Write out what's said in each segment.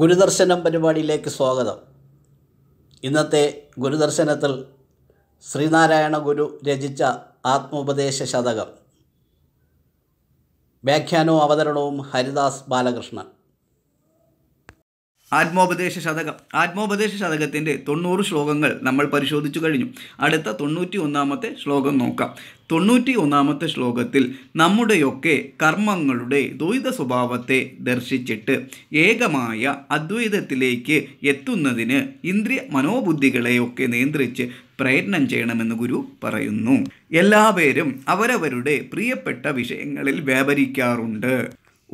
ഗുരുദർശനം പരിപാടിയിലേക്ക് സ്വാഗതം ഇന്നത്തെ ഗുരുദർശനത്തിൽ ശ്രീനാരായണ ഗുരു രചിച്ച ആത്മോപദേശ ശതകം വ്യാഖ്യാനവും അവതരണവും ഹരിദാസ് ബാലകൃഷ്ണൻ ആത്മോപദേശ ശതകം ആത്മോപദേശ ശതകത്തിൻ്റെ തൊണ്ണൂറ് ശ്ലോകങ്ങൾ നമ്മൾ പരിശോധിച്ചു കഴിഞ്ഞു അടുത്ത തൊണ്ണൂറ്റി ഒന്നാമത്തെ ശ്ലോകം നോക്കാം തൊണ്ണൂറ്റി ഒന്നാമത്തെ ശ്ലോകത്തിൽ നമ്മുടെയൊക്കെ കർമ്മങ്ങളുടെ ദ്വൈത സ്വഭാവത്തെ ദർശിച്ചിട്ട് ഏകമായ അദ്വൈതത്തിലേക്ക് എത്തുന്നതിന് ഇന്ദ്രിയ മനോബുദ്ധികളെയൊക്കെ നിയന്ത്രിച്ച് പ്രയത്നം ചെയ്യണമെന്ന് ഗുരു പറയുന്നു എല്ലാവരും അവരവരുടെ പ്രിയപ്പെട്ട വിഷയങ്ങളിൽ വ്യാപരിക്കാറുണ്ട്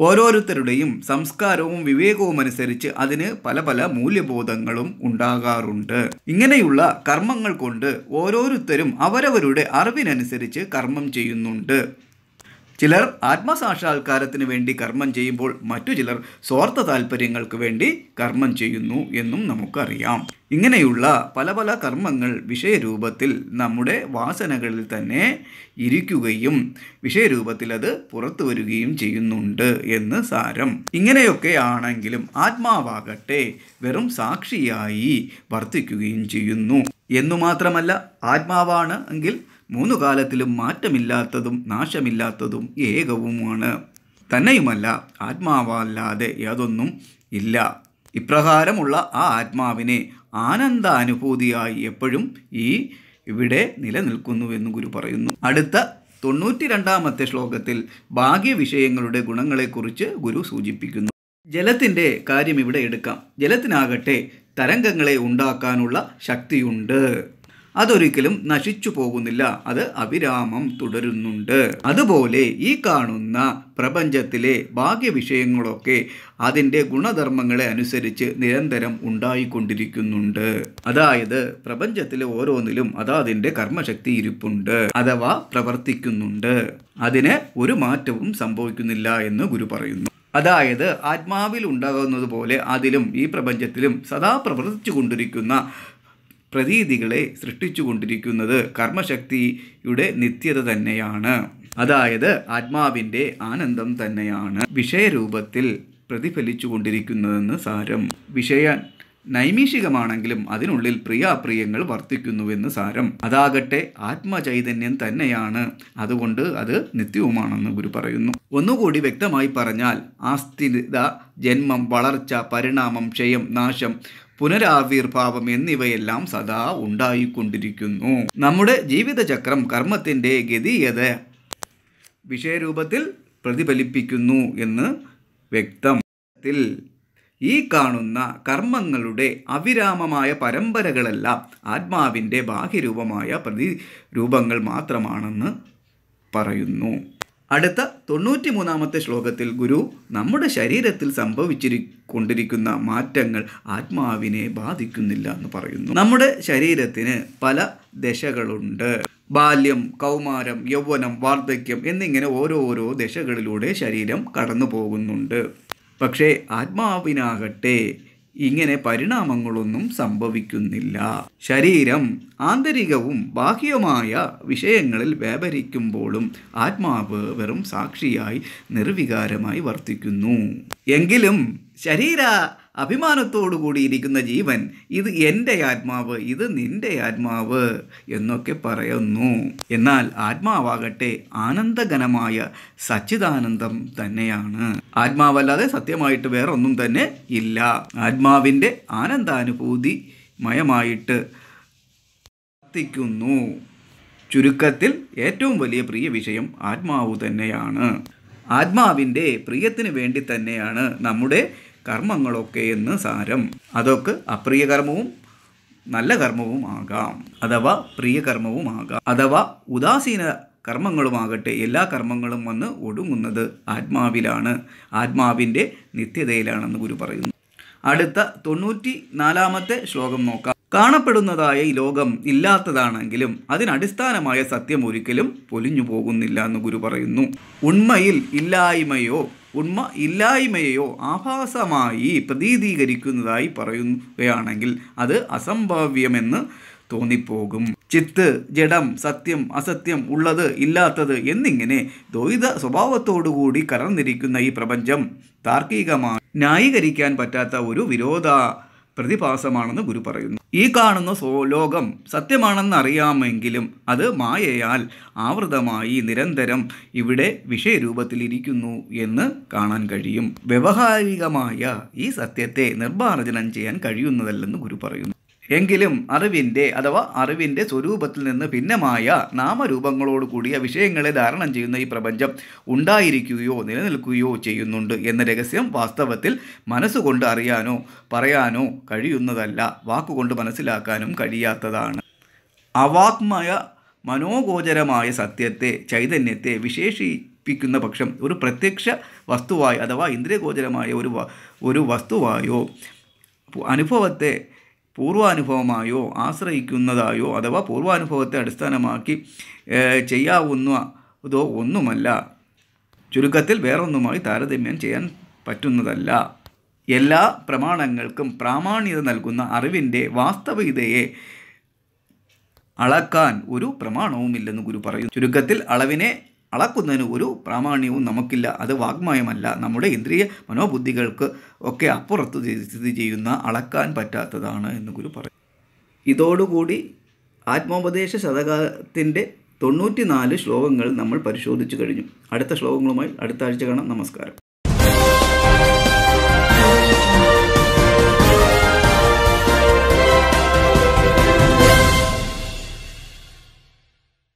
ഓരോരുത്തരുടെയും സംസ്കാരവും വിവേകവും അനുസരിച്ച് അതിന് പല പല മൂല്യബോധങ്ങളും ഉണ്ടാകാറുണ്ട് ഇങ്ങനെയുള്ള കർമ്മങ്ങൾ കൊണ്ട് ഓരോരുത്തരും അവരവരുടെ അറിവിനനുസരിച്ച് കർമ്മം ചെയ്യുന്നുണ്ട് ചിലർ ആത്മസാക്ഷാത്കാരത്തിന് വേണ്ടി കർമ്മം ചെയ്യുമ്പോൾ മറ്റു ചിലർ സ്വാർത്ഥ താല്പര്യങ്ങൾക്ക് വേണ്ടി കർമ്മം ചെയ്യുന്നു എന്നും നമുക്കറിയാം ഇങ്ങനെയുള്ള പല പല കർമ്മങ്ങൾ വിഷയരൂപത്തിൽ നമ്മുടെ വാസനകളിൽ തന്നെ ഇരിക്കുകയും വിഷയരൂപത്തിൽ അത് പുറത്തു വരികയും ചെയ്യുന്നുണ്ട് എന്ന് സാരം ഇങ്ങനെയൊക്കെ ആണെങ്കിലും ആത്മാവാകട്ടെ വെറും സാക്ഷിയായി വർത്തിക്കുകയും ചെയ്യുന്നു എന്നു മാത്രമല്ല ആത്മാവാണ് എങ്കിൽ മൂന്നു കാലത്തിലും മാറ്റമില്ലാത്തതും നാശമില്ലാത്തതും ഏകവുമാണ് തന്നെയുമല്ല ആത്മാവല്ലാതെ യാതൊന്നും ഇല്ല ഇപ്രകാരമുള്ള ആ ആത്മാവിനെ ആനന്ദ അനുഭൂതിയായി എപ്പോഴും ഈ ഇവിടെ നിലനിൽക്കുന്നുവെന്ന് ഗുരു പറയുന്നു അടുത്ത തൊണ്ണൂറ്റി രണ്ടാമത്തെ ശ്ലോകത്തിൽ ഭാഗ്യവിഷയങ്ങളുടെ ഗുണങ്ങളെക്കുറിച്ച് ഗുരു സൂചിപ്പിക്കുന്നു ജലത്തിൻ്റെ കാര്യം ഇവിടെ എടുക്കാം ജലത്തിനാകട്ടെ തരംഗങ്ങളെ ഉണ്ടാക്കാനുള്ള ശക്തിയുണ്ട് അതൊരിക്കലും നശിച്ചു പോകുന്നില്ല അത് അവിരാമം തുടരുന്നുണ്ട് അതുപോലെ ഈ കാണുന്ന പ്രപഞ്ചത്തിലെ ഭാഗ്യവിഷയങ്ങളൊക്കെ അതിൻ്റെ ഗുണധർമ്മങ്ങളെ അനുസരിച്ച് നിരന്തരം ഉണ്ടായിക്കൊണ്ടിരിക്കുന്നുണ്ട് അതായത് പ്രപഞ്ചത്തിലെ ഓരോന്നിലും അതാതിൻ്റെ കർമ്മശക്തി ഇരിപ്പുണ്ട് അഥവാ പ്രവർത്തിക്കുന്നുണ്ട് അതിന് ഒരു മാറ്റവും സംഭവിക്കുന്നില്ല എന്ന് ഗുരു പറയുന്നു അതായത് ആത്മാവിൽ ഉണ്ടാകുന്നത് പോലെ അതിലും ഈ പ്രപഞ്ചത്തിലും സദാ പ്രവർത്തിച്ചു കൊണ്ടിരിക്കുന്ന പ്രതീതികളെ സൃഷ്ടിച്ചുകൊണ്ടിരിക്കുന്നത് കർമ്മശക്തിയുടെ നിത്യത തന്നെയാണ് അതായത് ആത്മാവിൻ്റെ ആനന്ദം തന്നെയാണ് വിഷയരൂപത്തിൽ പ്രതിഫലിച്ചുകൊണ്ടിരിക്കുന്നതെന്ന് സാരം വിഷയ നൈമിഷികമാണെങ്കിലും അതിനുള്ളിൽ പ്രിയാപ്രിയങ്ങൾ വർത്തിക്കുന്നുവെന്ന് സാരം അതാകട്ടെ ആത്മചൈതന്യം തന്നെയാണ് അതുകൊണ്ട് അത് നിത്യവുമാണെന്ന് ഗുരു പറയുന്നു ഒന്നുകൂടി വ്യക്തമായി പറഞ്ഞാൽ ആസ്ഥിത ജന്മം വളർച്ച പരിണാമം ക്ഷയം നാശം പുനരാവിർഭാവം എന്നിവയെല്ലാം സദാ ഉണ്ടായിക്കൊണ്ടിരിക്കുന്നു നമ്മുടെ ജീവിതചക്രം കർമ്മത്തിൻ്റെ ഗതിയത വിഷയരൂപത്തിൽ പ്രതിഫലിപ്പിക്കുന്നു എന്ന് വ്യക്തം ഈ കാണുന്ന കർമ്മങ്ങളുടെ അവിരാമമായ പരമ്പരകളെല്ലാം ആത്മാവിൻ്റെ ബാഹ്യരൂപമായ പ്രതിരൂപങ്ങൾ മാത്രമാണെന്ന് പറയുന്നു അടുത്ത തൊണ്ണൂറ്റി മൂന്നാമത്തെ ശ്ലോകത്തിൽ ഗുരു നമ്മുടെ ശരീരത്തിൽ സംഭവിച്ചിരി കൊണ്ടിരിക്കുന്ന മാറ്റങ്ങൾ ആത്മാവിനെ ബാധിക്കുന്നില്ല എന്ന് പറയുന്നു നമ്മുടെ ശരീരത്തിന് പല ദശകളുണ്ട് ബാല്യം കൗമാരം യൗവനം വാർദ്ധക്യം എന്നിങ്ങനെ ഓരോരോ ദശകളിലൂടെ ശരീരം കടന്നു പോകുന്നുണ്ട് പക്ഷേ ആത്മാവിനാകട്ടെ ഇങ്ങനെ പരിണാമങ്ങളൊന്നും സംഭവിക്കുന്നില്ല ശരീരം ആന്തരികവും ബാഹ്യവുമായ വിഷയങ്ങളിൽ വ്യാപരിക്കുമ്പോഴും ആത്മാവ് വെറും സാക്ഷിയായി നിർവികാരമായി വർത്തിക്കുന്നു എങ്കിലും ശരീര കൂടിയിരിക്കുന്ന ജീവൻ ഇത് എൻ്റെ ആത്മാവ് ഇത് നിൻ്റെ ആത്മാവ് എന്നൊക്കെ പറയുന്നു എന്നാൽ ആത്മാവാകട്ടെ ആനന്ദഘനമായ സച്ചിദാനന്ദം തന്നെയാണ് ആത്മാവല്ലാതെ സത്യമായിട്ട് വേറെ ഒന്നും തന്നെ ഇല്ല ആത്മാവിൻ്റെ ആനന്ദാനുഭൂതി മയമായിട്ട് വർത്തിക്കുന്നു ചുരുക്കത്തിൽ ഏറ്റവും വലിയ പ്രിയ വിഷയം ആത്മാവ് തന്നെയാണ് ആത്മാവിൻ്റെ പ്രിയത്തിന് വേണ്ടി തന്നെയാണ് നമ്മുടെ കർമ്മങ്ങളൊക്കെ എന്ന് സാരം അതൊക്കെ അപ്രിയ കർമ്മവും നല്ല ആകാം അഥവാ ആകാം അഥവാ ഉദാസീന കർമ്മങ്ങളുമാകട്ടെ എല്ലാ കർമ്മങ്ങളും വന്ന് ഒടുങ്ങുന്നത് ആത്മാവിലാണ് ആത്മാവിൻ്റെ നിത്യതയിലാണെന്ന് ഗുരു പറയുന്നു അടുത്ത തൊണ്ണൂറ്റി നാലാമത്തെ ശ്ലോകം നോക്കാം കാണപ്പെടുന്നതായ ഈ ലോകം ഇല്ലാത്തതാണെങ്കിലും അതിനടിസ്ഥാനമായ സത്യം ഒരിക്കലും പൊലിഞ്ഞു പോകുന്നില്ല എന്ന് ഗുരു പറയുന്നു ഉണ്മയിൽ ഇല്ലായ്മയോ ഉണ്മ ഇല്ലായ്മയോ ആഭാസമായി പ്രതീതീകരിക്കുന്നതായി പറയുകയാണെങ്കിൽ അത് അസംഭാവ്യമെന്ന് തോന്നിപ്പോകും ചിത്ത് ജഡം സത്യം അസത്യം ഉള്ളത് ഇല്ലാത്തത് എന്നിങ്ങനെ ദ്വൈത സ്വഭാവത്തോടുകൂടി കലർന്നിരിക്കുന്ന ഈ പ്രപഞ്ചം താർക്കികമായി ന്യായീകരിക്കാൻ പറ്റാത്ത ഒരു വിരോധ പ്രതിഭാസമാണെന്ന് ഗുരു പറയുന്നു ഈ കാണുന്ന ലോകം സത്യമാണെന്നറിയാമെങ്കിലും അത് മായയാൽ ആവൃതമായി നിരന്തരം ഇവിടെ വിഷയരൂപത്തിലിരിക്കുന്നു എന്ന് കാണാൻ കഴിയും വ്യവഹാരികമായ ഈ സത്യത്തെ നിർമ്മാർജ്ജനം ചെയ്യാൻ കഴിയുന്നതല്ലെന്ന് ഗുരു പറയുന്നു എങ്കിലും അറിവിൻ്റെ അഥവാ അറിവിൻ്റെ സ്വരൂപത്തിൽ നിന്ന് ഭിന്നമായ നാമരൂപങ്ങളോട് കൂടിയ വിഷയങ്ങളെ ധാരണം ചെയ്യുന്ന ഈ പ്രപഞ്ചം ഉണ്ടായിരിക്കുകയോ നിലനിൽക്കുകയോ ചെയ്യുന്നുണ്ട് എന്ന രഹസ്യം വാസ്തവത്തിൽ മനസ്സുകൊണ്ട് അറിയാനോ പറയാനോ കഴിയുന്നതല്ല വാക്കുകൊണ്ട് മനസ്സിലാക്കാനും കഴിയാത്തതാണ് അവാക്മയ മനോഗോചരമായ സത്യത്തെ ചൈതന്യത്തെ വിശേഷി ിക്കുന്ന പക്ഷം ഒരു പ്രത്യക്ഷ വസ്തുവായി അഥവാ ഇന്ദ്രിയഗോചരമായ ഒരു ഒരു വസ്തുവായോ അനുഭവത്തെ പൂർവാനുഭവമായോ ആശ്രയിക്കുന്നതായോ അഥവാ പൂർവാനുഭവത്തെ അടിസ്ഥാനമാക്കി ചെയ്യാവുന്ന ഇതോ ഒന്നുമല്ല ചുരുക്കത്തിൽ വേറൊന്നുമായി താരതമ്യം ചെയ്യാൻ പറ്റുന്നതല്ല എല്ലാ പ്രമാണങ്ങൾക്കും പ്രാമാണ്യത നൽകുന്ന അറിവിൻ്റെ വാസ്തവികതയെ അളക്കാൻ ഒരു പ്രമാണവുമില്ലെന്ന് ഗുരു പറയുന്നു ചുരുക്കത്തിൽ അളവിനെ അളക്കുന്നതിന് ഒരു പ്രാമാണ്യവും നമുക്കില്ല അത് വാഗ്മയമല്ല നമ്മുടെ ഇന്ദ്രിയ മനോബുദ്ധികൾക്ക് ഒക്കെ അപ്പുറത്ത് സ്ഥിതി ചെയ്യുന്ന അളക്കാൻ പറ്റാത്തതാണ് എന്ന് ഗുരു പറയും ഇതോടുകൂടി ആത്മോപദേശ ശതകത്തിൻ്റെ നാല് ശ്ലോകങ്ങൾ നമ്മൾ പരിശോധിച്ചു കഴിഞ്ഞു അടുത്ത ശ്ലോകങ്ങളുമായി അടുത്ത ആഴ്ച കാണാം നമസ്കാരം